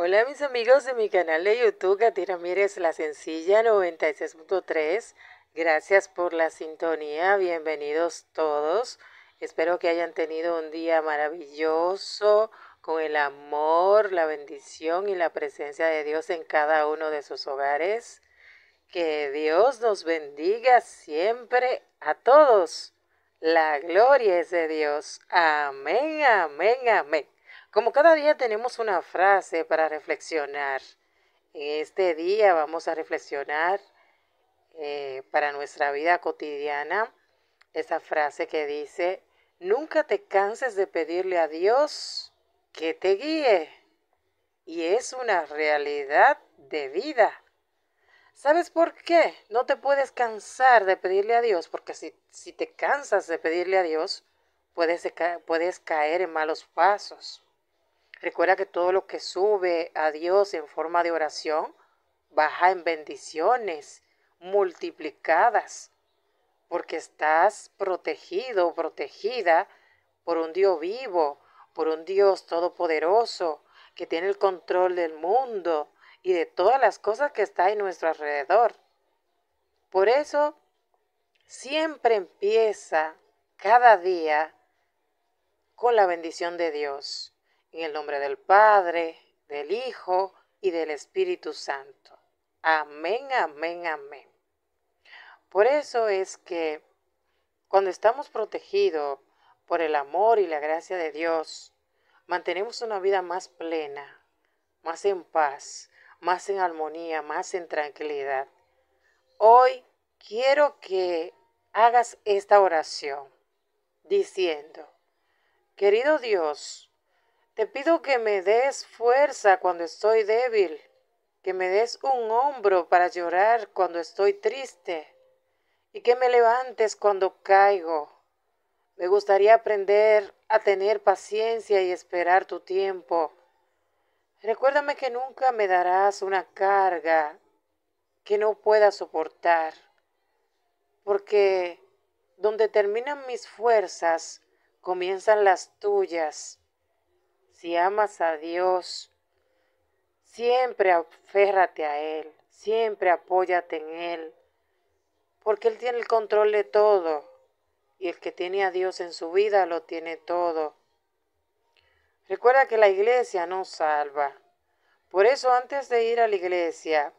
Hola mis amigos de mi canal de YouTube, Katy Ramírez La Sencilla 96.3. Gracias por la sintonía, bienvenidos todos. Espero que hayan tenido un día maravilloso con el amor, la bendición y la presencia de Dios en cada uno de sus hogares. Que Dios nos bendiga siempre a todos. La gloria es de Dios. Amén, amén, amén. Como cada día tenemos una frase para reflexionar, en este día vamos a reflexionar eh, para nuestra vida cotidiana esa frase que dice, nunca te canses de pedirle a Dios que te guíe. Y es una realidad de vida. ¿Sabes por qué? No te puedes cansar de pedirle a Dios, porque si, te cansas de pedirle a Dios, puedes caer en malos pasos. Recuerda que todo lo que sube a Dios en forma de oración baja en bendiciones multiplicadas, porque estás protegido, protegida por un Dios vivo, por un Dios todopoderoso, que tiene el control del mundo y de todas las cosas que está en nuestro alrededor. Por eso, siempre empieza cada día con la bendición de Dios. En el nombre del Padre, del Hijo y del Espíritu Santo. Amén, amén, amén. Por eso es que cuando estamos protegidos por el amor y la gracia de Dios, mantenemos una vida más plena, más en paz, más en armonía, más en tranquilidad. Hoy quiero que hagas esta oración diciendo, querido Dios, te pido que me des fuerza cuando estoy débil, que me des un hombro para llorar cuando estoy triste y que me levantes cuando caigo. Me gustaría aprender a tener paciencia y esperar tu tiempo. Recuérdame que nunca me darás una carga que no pueda soportar, porque donde terminan mis fuerzas, comienzan las tuyas si amas a Dios, siempre aférrate a Él, siempre apóyate en Él, porque Él tiene el control de todo y el que tiene a Dios en su vida lo tiene todo. Recuerda que la iglesia no salva. Por eso antes de ir a la iglesia,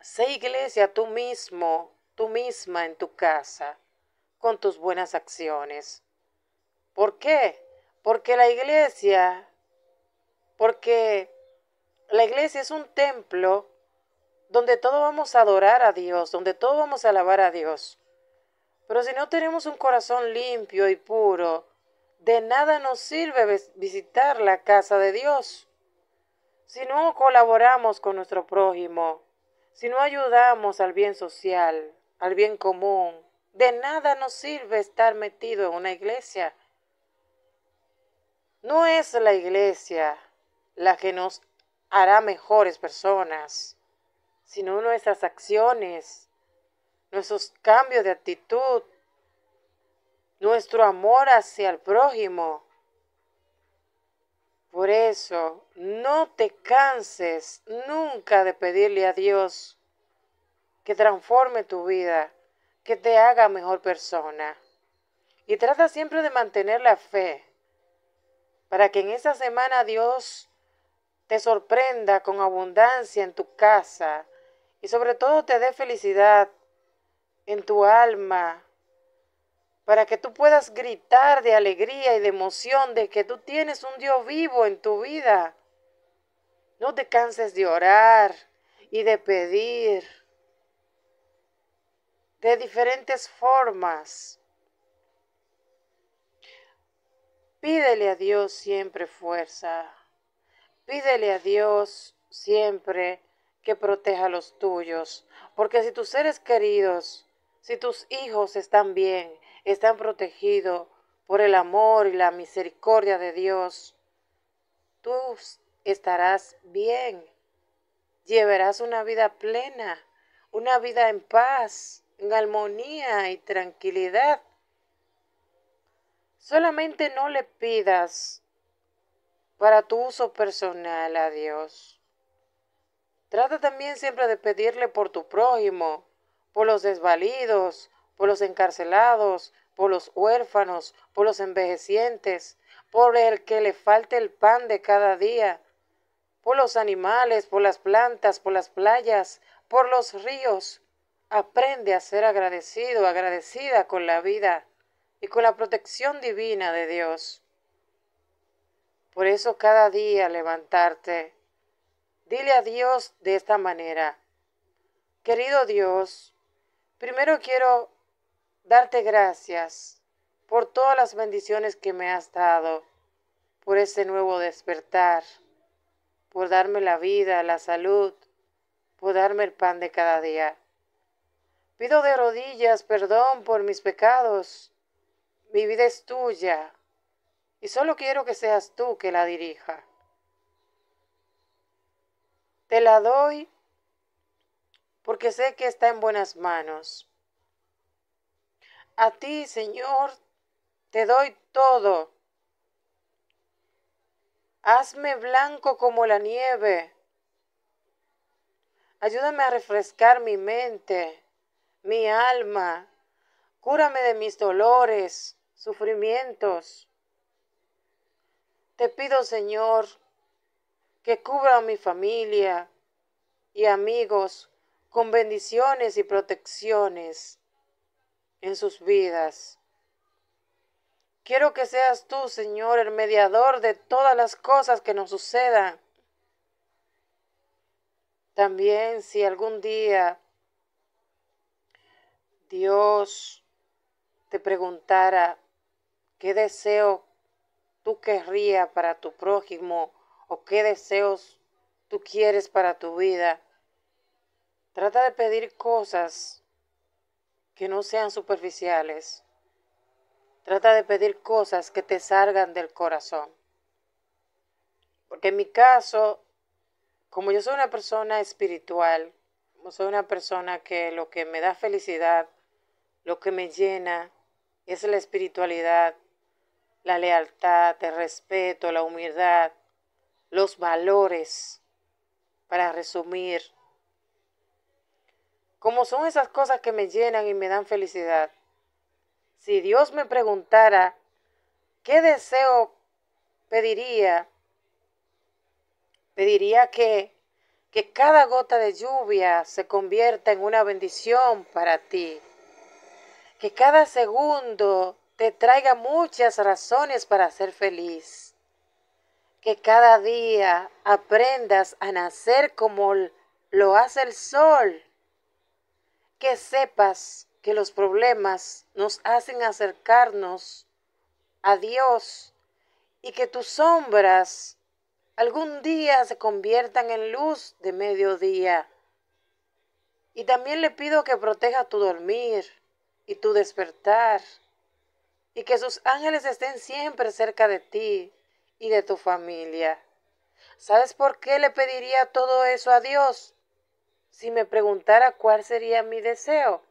sé iglesia tú mismo, tú misma en tu casa, con tus buenas acciones. ¿Por qué? Porque la iglesia porque la iglesia es un templo donde todos vamos a adorar a Dios, donde todos vamos a alabar a Dios. Pero si no tenemos un corazón limpio y puro, de nada nos sirve visitar la casa de Dios. Si no colaboramos con nuestro prójimo, si no ayudamos al bien social, al bien común, de nada nos sirve estar metido en una iglesia. No es la iglesia la que nos hará mejores personas, sino nuestras acciones, nuestros cambios de actitud, nuestro amor hacia el prójimo. Por eso, no te canses nunca de pedirle a Dios que transforme tu vida, que te haga mejor persona. Y trata siempre de mantener la fe, para que en esa semana Dios te sorprenda con abundancia en tu casa y sobre todo te dé felicidad en tu alma para que tú puedas gritar de alegría y de emoción de que tú tienes un Dios vivo en tu vida. No te canses de orar y de pedir de diferentes formas. Pídele a Dios siempre fuerza Pídele a Dios siempre que proteja a los tuyos, porque si tus seres queridos, si tus hijos están bien, están protegidos por el amor y la misericordia de Dios, tú estarás bien, llevarás una vida plena, una vida en paz, en armonía y tranquilidad. Solamente no le pidas para tu uso personal a Dios. Trata también siempre de pedirle por tu prójimo, por los desvalidos, por los encarcelados, por los huérfanos, por los envejecientes, por el que le falte el pan de cada día, por los animales, por las plantas, por las playas, por los ríos. Aprende a ser agradecido, agradecida con la vida y con la protección divina de Dios. Por eso cada día levantarte, dile a Dios de esta manera, querido Dios, primero quiero darte gracias por todas las bendiciones que me has dado, por ese nuevo despertar, por darme la vida, la salud, por darme el pan de cada día. Pido de rodillas perdón por mis pecados. Mi vida es tuya, y solo quiero que seas tú que la dirija. Te la doy porque sé que está en buenas manos. A ti, Señor, te doy todo. Hazme blanco como la nieve. Ayúdame a refrescar mi mente, mi alma. Cúrame de mis dolores, sufrimientos. Te pido, Señor, que cubra a mi familia y amigos con bendiciones y protecciones en sus vidas. Quiero que seas tú, Señor, el mediador de todas las cosas que nos sucedan. También si algún día Dios te preguntara qué deseo tú querrías para tu prójimo o qué deseos tú quieres para tu vida. Trata de pedir cosas que no sean superficiales. Trata de pedir cosas que te salgan del corazón. Porque en mi caso, como yo soy una persona espiritual, como soy una persona que lo que me da felicidad, lo que me llena es la espiritualidad, la lealtad, el respeto, la humildad, los valores, para resumir. Como son esas cosas que me llenan y me dan felicidad. Si Dios me preguntara qué deseo pediría, pediría que, que cada gota de lluvia se convierta en una bendición para ti. Que cada segundo te traiga muchas razones para ser feliz. Que cada día aprendas a nacer como lo hace el sol. Que sepas que los problemas nos hacen acercarnos a Dios y que tus sombras algún día se conviertan en luz de mediodía. Y también le pido que proteja tu dormir y tu despertar y que sus ángeles estén siempre cerca de ti y de tu familia. ¿Sabes por qué le pediría todo eso a Dios? Si me preguntara cuál sería mi deseo.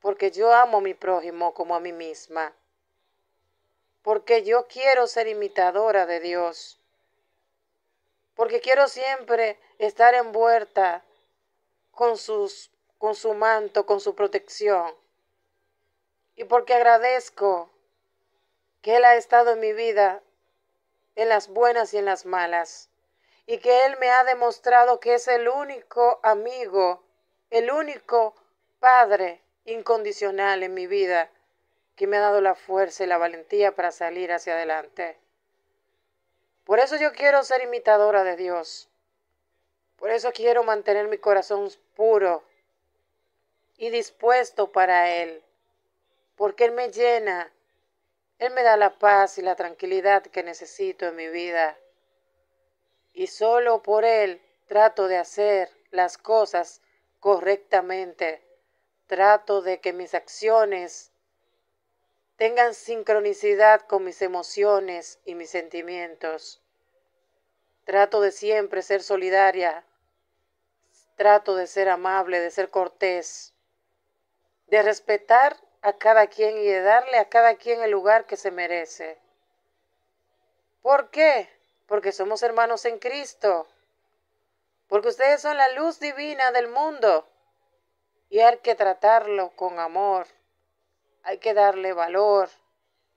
Porque yo amo a mi prójimo como a mí misma. Porque yo quiero ser imitadora de Dios. Porque quiero siempre estar envuelta con, con su manto, con su protección y porque agradezco que Él ha estado en mi vida en las buenas y en las malas, y que Él me ha demostrado que es el único amigo, el único Padre incondicional en mi vida, que me ha dado la fuerza y la valentía para salir hacia adelante. Por eso yo quiero ser imitadora de Dios. Por eso quiero mantener mi corazón puro y dispuesto para Él porque Él me llena, Él me da la paz y la tranquilidad que necesito en mi vida. Y solo por Él trato de hacer las cosas correctamente. Trato de que mis acciones tengan sincronicidad con mis emociones y mis sentimientos. Trato de siempre ser solidaria. Trato de ser amable, de ser cortés, de respetar a cada quien y de darle a cada quien el lugar que se merece. ¿Por qué? Porque somos hermanos en Cristo. Porque ustedes son la luz divina del mundo. Y hay que tratarlo con amor. Hay que darle valor.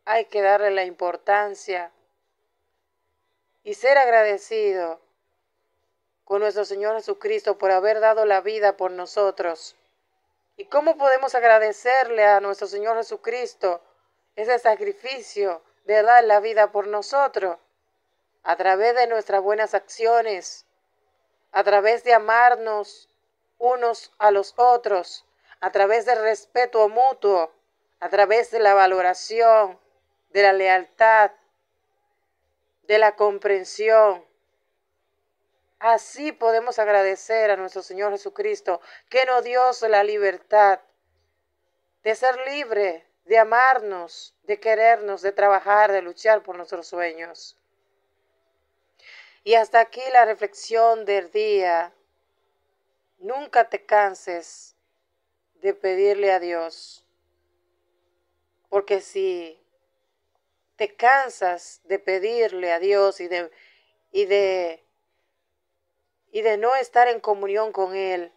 Hay que darle la importancia. Y ser agradecido con nuestro Señor Jesucristo por haber dado la vida por nosotros ¿Y cómo podemos agradecerle a nuestro Señor Jesucristo ese sacrificio de dar la vida por nosotros? A través de nuestras buenas acciones, a través de amarnos unos a los otros, a través del respeto mutuo, a través de la valoración, de la lealtad, de la comprensión, Así podemos agradecer a nuestro Señor Jesucristo que nos dio la libertad de ser libre, de amarnos, de querernos, de trabajar, de luchar por nuestros sueños. Y hasta aquí la reflexión del día. Nunca te canses de pedirle a Dios, porque si te cansas de pedirle a Dios y de, y de y de no estar en comunión con Él,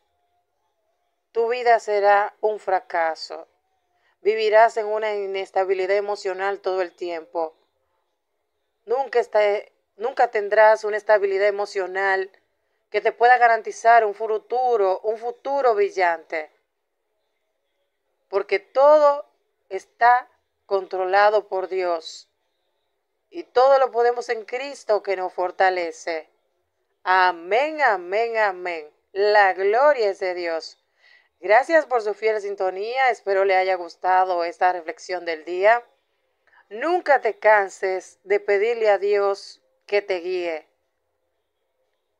tu vida será un fracaso. Vivirás en una inestabilidad emocional todo el tiempo. Nunca, tendrás una estabilidad emocional que te pueda garantizar un futuro, un futuro brillante. Porque todo está controlado por Dios. Y todo lo podemos en Cristo que nos fortalece. Amén, amén, amén. La gloria es de Dios. Gracias por su fiel sintonía. Espero le haya gustado esta reflexión del día. Nunca te canses de pedirle a Dios que te guíe.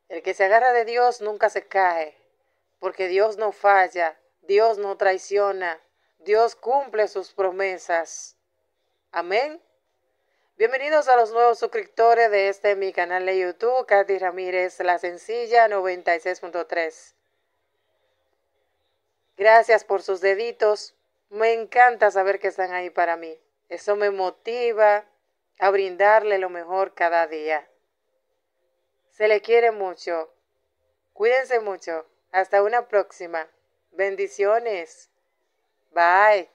El que se agarra de Dios nunca se cae, porque Dios no falla, Dios no traiciona, Dios cumple sus promesas. Amén. Bienvenidos a los nuevos suscriptores de este mi canal de YouTube, Katy Ramírez La Sencilla 96.3. Gracias por sus deditos. Me encanta saber que están ahí para mí. Eso me motiva a brindarle lo mejor cada día. Se le quiere mucho. Cuídense mucho. Hasta una próxima. Bendiciones. Bye.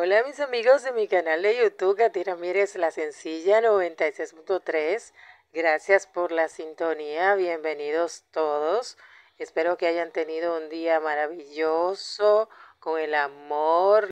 Hola mis amigos de mi canal de YouTube, Katy Ramírez La Sencilla 96.3. Gracias por la sintonía, bienvenidos todos. Espero que hayan tenido un día maravilloso con el amor,